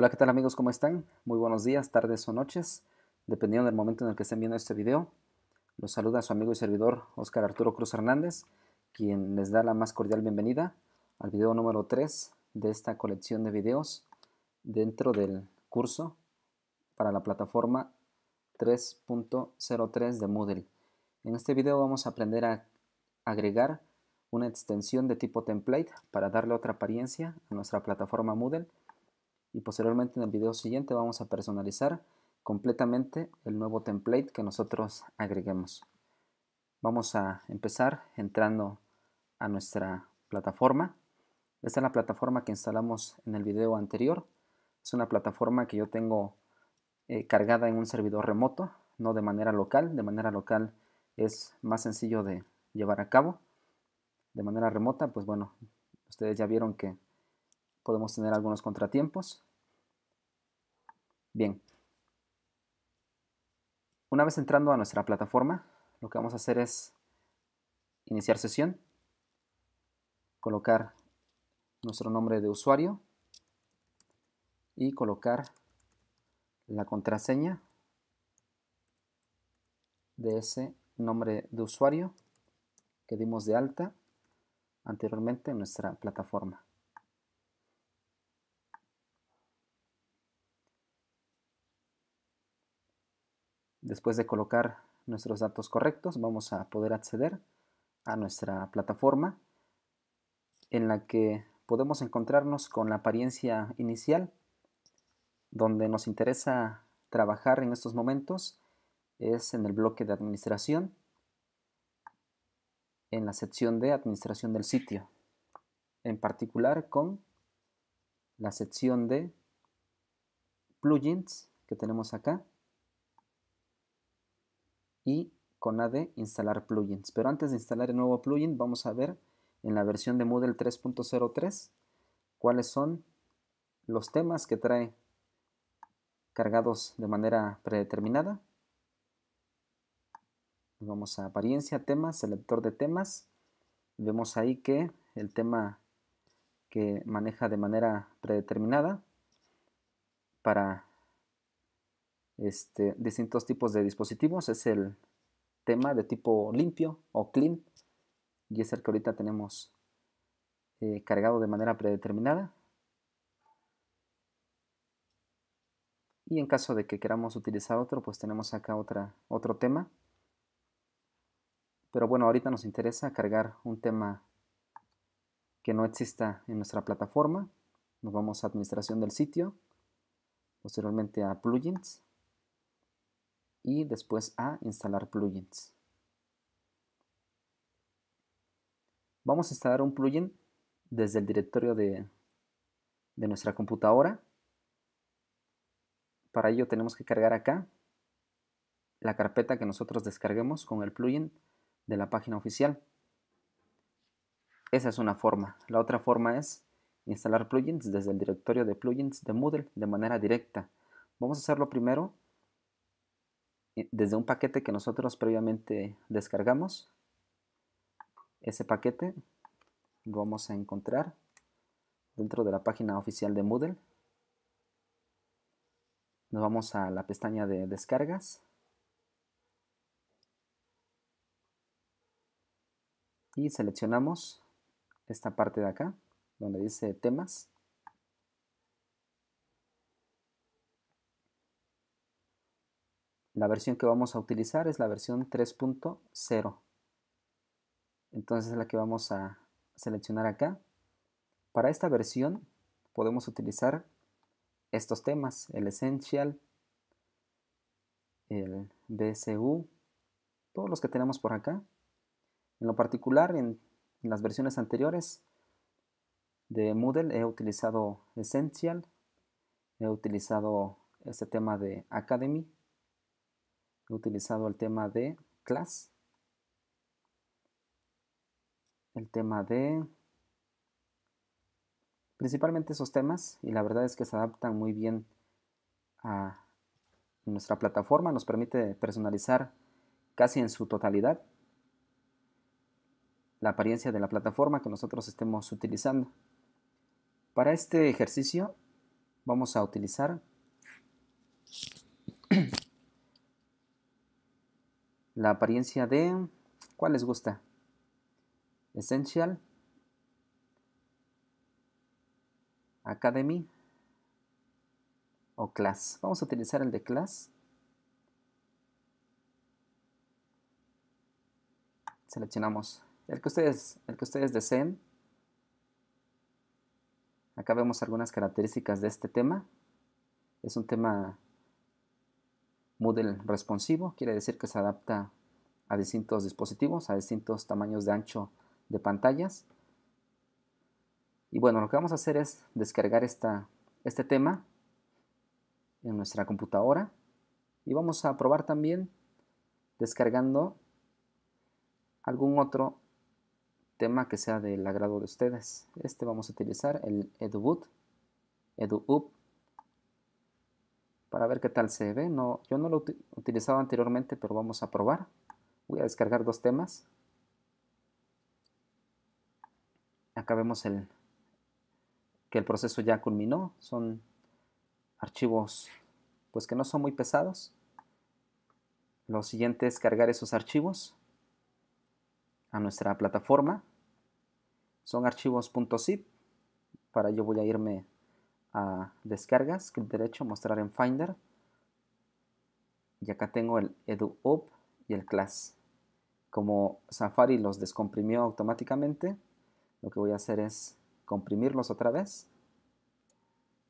Hola, ¿qué tal amigos? ¿Cómo están? Muy buenos días, tardes o noches, dependiendo del momento en el que estén viendo este video. Los saluda su amigo y servidor Oscar Arturo Cruz Hernández, quien les da la más cordial bienvenida al video número 3 de esta colección de videos dentro del curso para la plataforma 3.03 de Moodle. En este video vamos a aprender a agregar una extensión de tipo template para darle otra apariencia a nuestra plataforma Moodle y posteriormente en el video siguiente vamos a personalizar completamente el nuevo template que nosotros agreguemos. Vamos a empezar entrando a nuestra plataforma. Esta es la plataforma que instalamos en el video anterior. Es una plataforma que yo tengo eh, cargada en un servidor remoto, no de manera local. De manera local es más sencillo de llevar a cabo. De manera remota, pues bueno, ustedes ya vieron que podemos tener algunos contratiempos. Bien. Una vez entrando a nuestra plataforma, lo que vamos a hacer es iniciar sesión, colocar nuestro nombre de usuario y colocar la contraseña de ese nombre de usuario que dimos de alta anteriormente en nuestra plataforma. Después de colocar nuestros datos correctos, vamos a poder acceder a nuestra plataforma en la que podemos encontrarnos con la apariencia inicial, donde nos interesa trabajar en estos momentos es en el bloque de administración, en la sección de administración del sitio, en particular con la sección de plugins que tenemos acá, y con AD instalar plugins. Pero antes de instalar el nuevo plugin, vamos a ver en la versión de Moodle 3.03 cuáles son los temas que trae cargados de manera predeterminada. Vamos a apariencia, temas, selector de temas. Vemos ahí que el tema que maneja de manera predeterminada para este, distintos tipos de dispositivos. Es el tema de tipo limpio o clean y es el que ahorita tenemos eh, cargado de manera predeterminada. Y en caso de que queramos utilizar otro, pues tenemos acá otra, otro tema. Pero bueno, ahorita nos interesa cargar un tema que no exista en nuestra plataforma. Nos vamos a administración del sitio, posteriormente a plugins y después a instalar plugins. Vamos a instalar un plugin desde el directorio de, de nuestra computadora. Para ello tenemos que cargar acá la carpeta que nosotros descarguemos con el plugin de la página oficial. Esa es una forma. La otra forma es instalar plugins desde el directorio de plugins de Moodle de manera directa. Vamos a hacerlo primero eh, desde un paquete que nosotros previamente descargamos. Ese paquete lo vamos a encontrar dentro de la página oficial de Moodle. Nos vamos a la pestaña de descargas. Y seleccionamos esta parte de acá, donde dice temas. La versión que vamos a utilizar es la versión 3.0. Entonces es la que vamos a seleccionar acá. Para esta versión podemos utilizar estos temas, el Essential, el BSU, todos los que tenemos por acá. En lo particular, en las versiones anteriores de Moodle he utilizado Essential, he utilizado este tema de Academy, he utilizado el tema de class, el tema de principalmente esos temas y la verdad es que se adaptan muy bien a nuestra plataforma, nos permite personalizar casi en su totalidad la apariencia de la plataforma que nosotros estemos utilizando. Para este ejercicio vamos a utilizar la apariencia de... ¿Cuál les gusta? Essential. Academy. O class. Vamos a utilizar el de class. Seleccionamos el que ustedes, el que ustedes deseen. Acá vemos algunas características de este tema. Es un tema Moodle responsivo quiere decir que se adapta a distintos dispositivos, a distintos tamaños de ancho de pantallas. Y bueno, lo que vamos a hacer es descargar esta, este tema en nuestra computadora y vamos a probar también descargando algún otro tema que sea del agrado de ustedes. Este vamos a utilizar, el EduBoot, EduUp para ver qué tal se ve. No, yo no lo he utilizado anteriormente, pero vamos a probar. Voy a descargar dos temas. Acá vemos el, que el proceso ya culminó. Son archivos pues que no son muy pesados. Lo siguiente es cargar esos archivos a nuestra plataforma. Son archivos .zip. Para ello voy a irme a descargas, clic derecho, mostrar en Finder. Y acá tengo el eduop y el Class. Como Safari los descomprimió automáticamente, lo que voy a hacer es comprimirlos otra vez.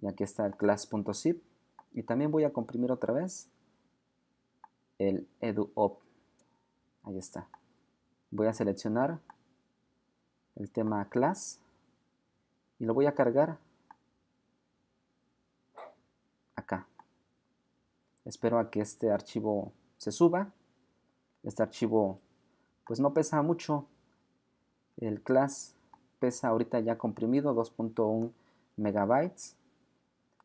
Y aquí está el class.zip. Y también voy a comprimir otra vez el EduOp. Ahí está. Voy a seleccionar el tema class y lo voy a cargar espero a que este archivo se suba este archivo pues no pesa mucho el class pesa ahorita ya comprimido 2.1 megabytes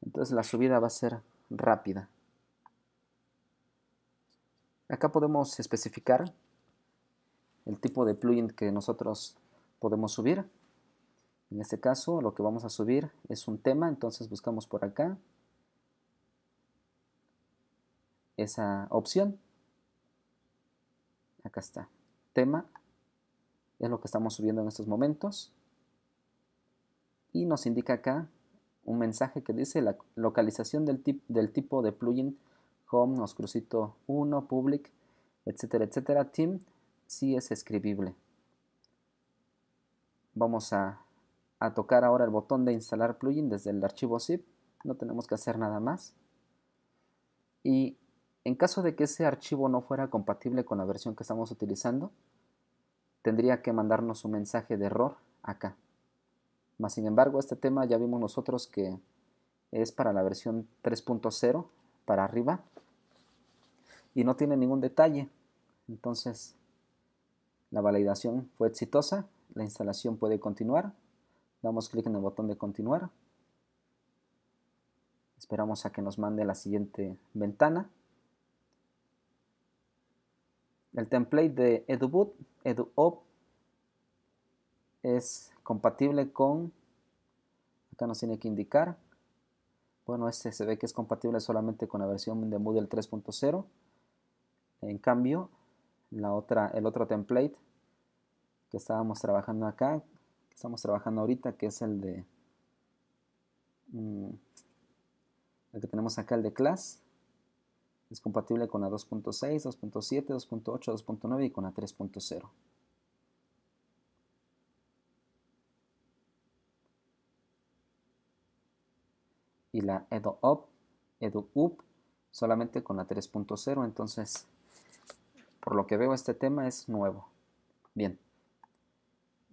entonces la subida va a ser rápida acá podemos especificar el tipo de plugin que nosotros podemos subir en este caso lo que vamos a subir es un tema entonces buscamos por acá esa opción. Acá está. Tema es lo que estamos subiendo en estos momentos. Y nos indica acá un mensaje que dice la localización del, del tipo de plugin home, nos crucito 1, public, etcétera, etcétera. Team si es escribible. Vamos a, a tocar ahora el botón de instalar plugin desde el archivo zip. No tenemos que hacer nada más. Y en caso de que ese archivo no fuera compatible con la versión que estamos utilizando, tendría que mandarnos un mensaje de error acá. Más sin embargo, este tema ya vimos nosotros que es para la versión 3.0 para arriba y no tiene ningún detalle. Entonces, la validación fue exitosa, la instalación puede continuar. Damos clic en el botón de continuar. Esperamos a que nos mande la siguiente ventana. El template de EduBoot, EduOp, es compatible con, acá nos tiene que indicar, bueno, este se ve que es compatible solamente con la versión de Moodle 3.0. En cambio, la otra, el otro template que estábamos trabajando acá, que estamos trabajando ahorita, que es el de... Mm, el que tenemos acá, el de class, es compatible con la 2.6, 2.7, 2.8, 2.9 y con la 3.0. Y la edu up solamente con la 3.0. Entonces, por lo que veo, este tema es nuevo. Bien.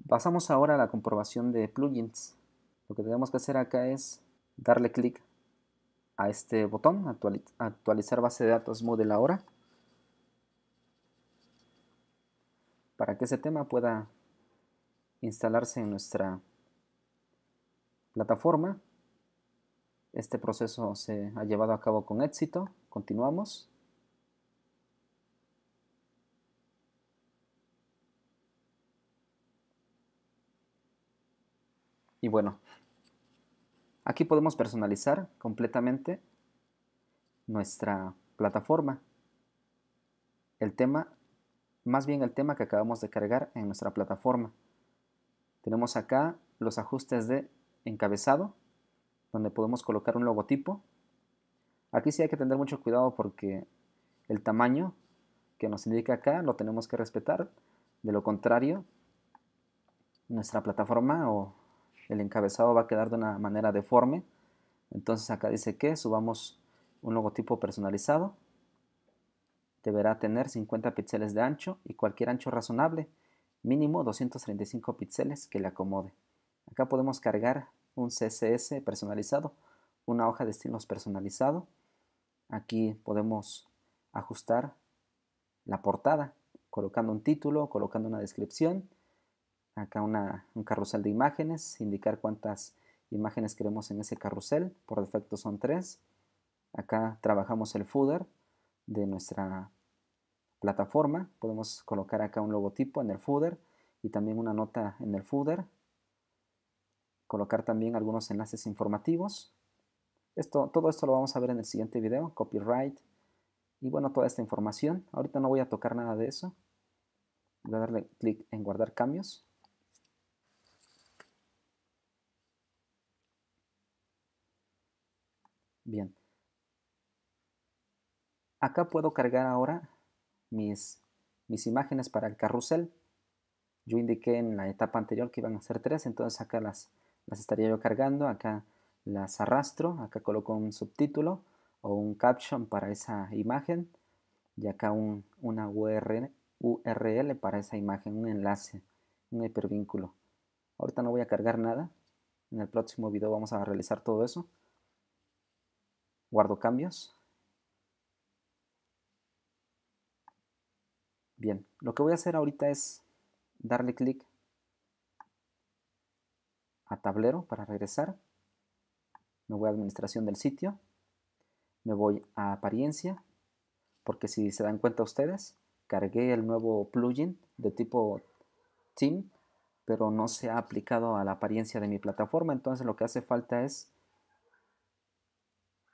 Pasamos ahora a la comprobación de plugins. Lo que tenemos que hacer acá es darle clic a este botón, actualizar base de datos model ahora, para que ese tema pueda instalarse en nuestra plataforma. Este proceso se ha llevado a cabo con éxito. Continuamos. Y bueno, Aquí podemos personalizar completamente nuestra plataforma. El tema, más bien el tema que acabamos de cargar en nuestra plataforma. Tenemos acá los ajustes de encabezado, donde podemos colocar un logotipo. Aquí sí hay que tener mucho cuidado porque el tamaño que nos indica acá lo tenemos que respetar. De lo contrario, nuestra plataforma o el encabezado va a quedar de una manera deforme. Entonces acá dice que subamos un logotipo personalizado. Deberá tener 50 píxeles de ancho y cualquier ancho razonable, mínimo 235 píxeles que le acomode. Acá podemos cargar un CSS personalizado, una hoja de estilos personalizado. Aquí podemos ajustar la portada, colocando un título, colocando una descripción, acá un carrusel de imágenes, indicar cuántas imágenes queremos en ese carrusel, por defecto son tres. Acá trabajamos el footer de nuestra plataforma, podemos colocar acá un logotipo en el footer y también una nota en el footer, colocar también algunos enlaces informativos. Esto, todo esto lo vamos a ver en el siguiente video, copyright y bueno, toda esta información. Ahorita no voy a tocar nada de eso. Voy a darle clic en guardar cambios. Bien. Acá puedo cargar ahora mis, mis imágenes para el carrusel. Yo indiqué en la etapa anterior que iban a ser tres, entonces acá las, las estaría yo cargando. Acá las arrastro, acá coloco un subtítulo o un caption para esa imagen y acá un, una URL, URL para esa imagen, un enlace, un hipervínculo. Ahorita no voy a cargar nada, en el próximo video vamos a realizar todo eso. Guardo cambios. Bien, lo que voy a hacer ahorita es darle clic a tablero para regresar. Me voy a administración del sitio. Me voy a apariencia, porque si se dan cuenta ustedes, cargué el nuevo plugin de tipo Team, pero no se ha aplicado a la apariencia de mi plataforma, entonces lo que hace falta es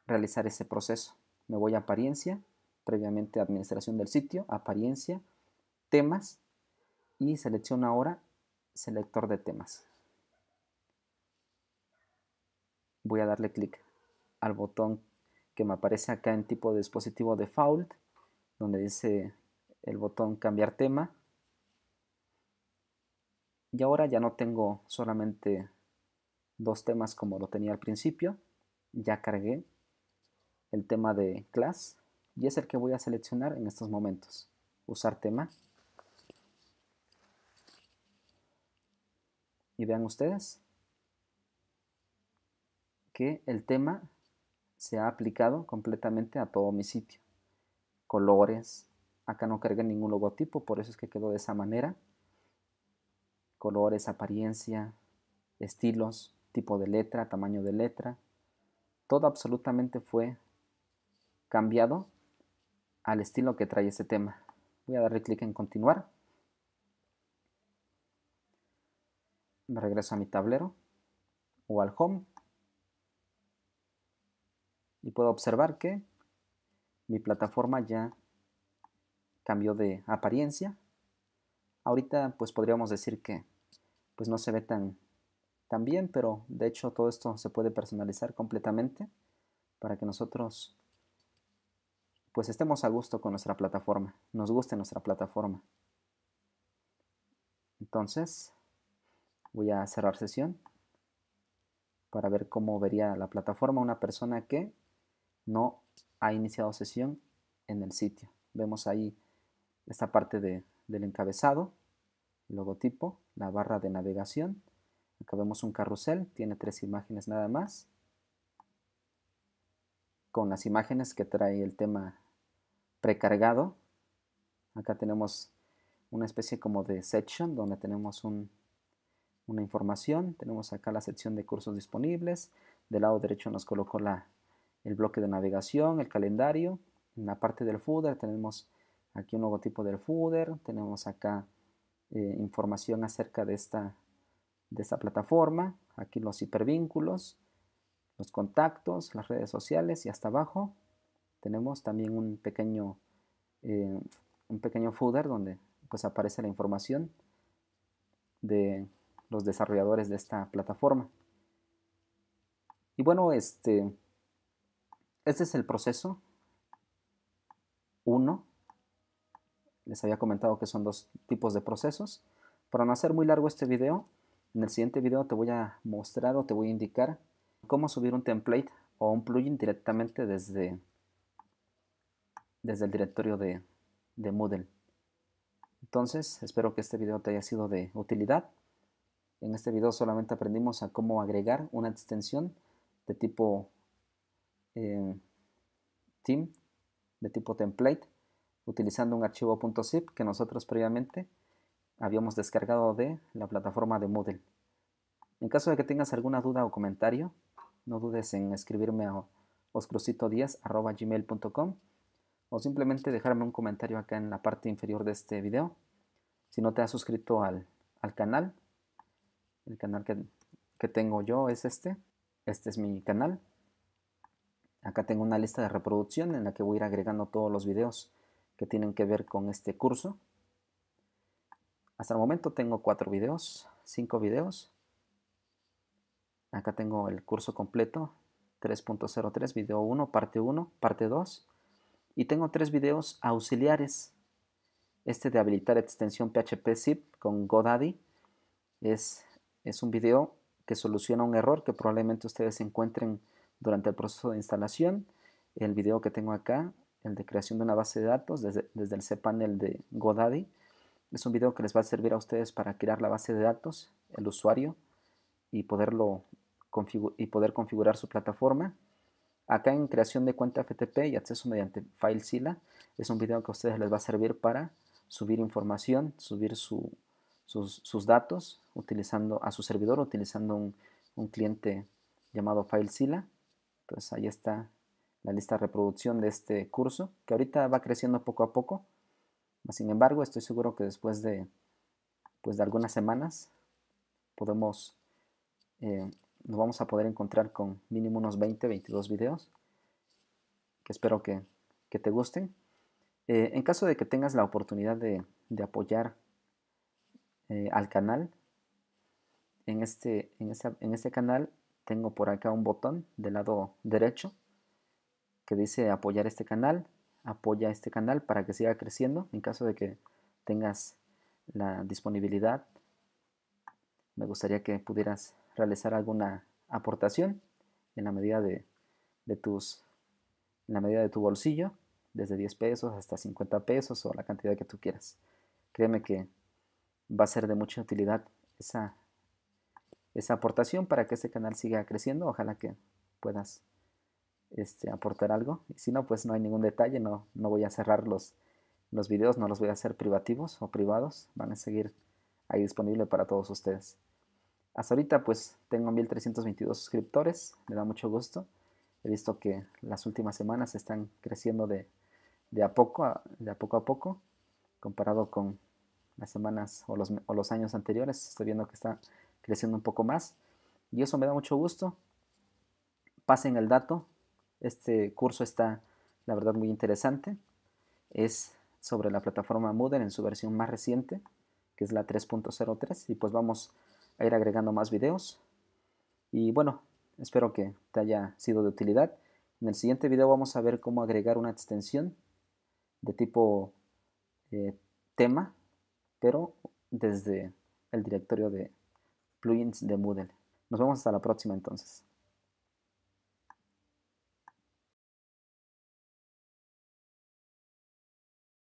realizar ese proceso. Me voy a apariencia, previamente administración del sitio, apariencia, temas y selecciono ahora selector de temas. Voy a darle clic al botón que me aparece acá en tipo de dispositivo default, donde dice el botón cambiar tema. Y ahora ya no tengo solamente dos temas como lo tenía al principio. Ya cargué el tema de class y es el que voy a seleccionar en estos momentos. Usar tema. Y vean ustedes que el tema se ha aplicado completamente a todo mi sitio. Colores. Acá no cargué ningún logotipo, por eso es que quedó de esa manera. Colores, apariencia, estilos, tipo de letra, tamaño de letra. Todo absolutamente fue cambiado al estilo que trae ese tema. Voy a darle clic en continuar. Me regreso a mi tablero o al home. Y puedo observar que mi plataforma ya cambió de apariencia. Ahorita pues podríamos decir que pues no se ve tan, tan bien, pero de hecho todo esto se puede personalizar completamente para que nosotros pues estemos a gusto con nuestra plataforma, nos guste nuestra plataforma. Entonces, voy a cerrar sesión para ver cómo vería la plataforma una persona que no ha iniciado sesión en el sitio. Vemos ahí esta parte del encabezado, logotipo, la barra de navegación. Acá vemos un carrusel, tiene tres imágenes nada más con las imágenes que trae el tema precargado. Acá tenemos una especie como de section donde tenemos una información. Tenemos acá la sección de cursos disponibles. Del lado derecho nos colocó la, el bloque de navegación, el calendario. En la parte del footer tenemos aquí un logotipo del footer. Tenemos acá eh, información acerca de esta, de esta plataforma. Aquí los hipervínculos los contactos, las redes sociales y hasta abajo tenemos también un pequeño, eh, un pequeño footer donde pues aparece la información de los desarrolladores de esta plataforma. Y bueno, este, este es el proceso 1. Les había comentado que son dos tipos de procesos. Para no hacer muy largo este video, en el siguiente video te voy a mostrar o te voy a indicar cómo subir un template o un plugin directamente desde, desde el directorio de, Moodle. Entonces, espero que este video te haya sido de utilidad. En este video solamente aprendimos a cómo agregar una extensión de tipo eh, de tipo template, utilizando un archivo .zip que nosotros previamente habíamos descargado de la plataforma de Moodle. En caso de que tengas alguna duda o comentario, no dudes en escribirme a oscrocitodias.gmail.com o simplemente dejarme un comentario acá en la parte inferior de este video. Si no te has suscrito al, canal, el canal que, que tengo yo es este. Este es mi canal. Acá tengo una lista de reproducción en la que voy a ir agregando todos los videos que tienen que ver con este curso. Hasta el momento tengo cuatro videos, cinco videos. Acá tengo el curso completo, 3.03, video 1, parte 1, parte 2. Y tengo tres videos auxiliares. Este de habilitar extensión PHP zip con GoDaddy es, es un video que soluciona un error que probablemente ustedes encuentren durante el proceso de instalación. El video que tengo acá, el de creación de una base de datos desde, desde el cPanel de GoDaddy, es un video que les va a servir a ustedes para crear la base de datos, el usuario, y, y poder configurar su plataforma. Acá en creación de cuenta FTP y acceso mediante FileZilla es un video que a ustedes les va a servir para subir información, subir sus, datos utilizando a su servidor, utilizando un, cliente llamado FileZilla. Entonces ahí está la lista de reproducción de este curso, que ahorita va creciendo poco a poco. Sin embargo, estoy seguro que después de, pues de algunas semanas podemos eh, nos vamos a poder encontrar con mínimo unos 20, 22 videos que espero que, te gusten. Eh, en caso de que tengas la oportunidad de, apoyar eh, al canal, en este, en, este, en este canal tengo por acá un botón del lado derecho que dice apoyar este canal, apoya este canal para que siga creciendo en caso de que tengas la disponibilidad. Me gustaría que pudieras realizar alguna aportación en la medida de, tus en la medida de tu bolsillo, desde 10 pesos hasta 50 pesos o la cantidad que tú quieras. Créeme que va a ser de mucha utilidad esa, esa aportación para que este canal siga creciendo. Ojalá que puedas este, aportar algo. Y si no, pues no hay ningún detalle. No, no voy a cerrar los, los videos, no los voy a hacer privativos o privados. Van a seguir ahí disponible para todos ustedes. Hasta ahorita pues tengo 1322 suscriptores, me da mucho gusto. He visto que las últimas semanas están creciendo de, a, poco a, poco a poco, comparado con las semanas o los, o los años anteriores. Estoy viendo que está creciendo un poco más y eso me da mucho gusto. Pasen el dato, este curso está la verdad muy interesante. Es sobre la plataforma Moodle en su versión más reciente, que es la 3.03 y pues vamos a ir agregando más videos. Y bueno, espero que te haya sido de utilidad. En el siguiente video vamos a ver cómo agregar una extensión de tipo eh, tema, pero desde el directorio de plugins de Moodle. Nos vemos hasta la próxima entonces.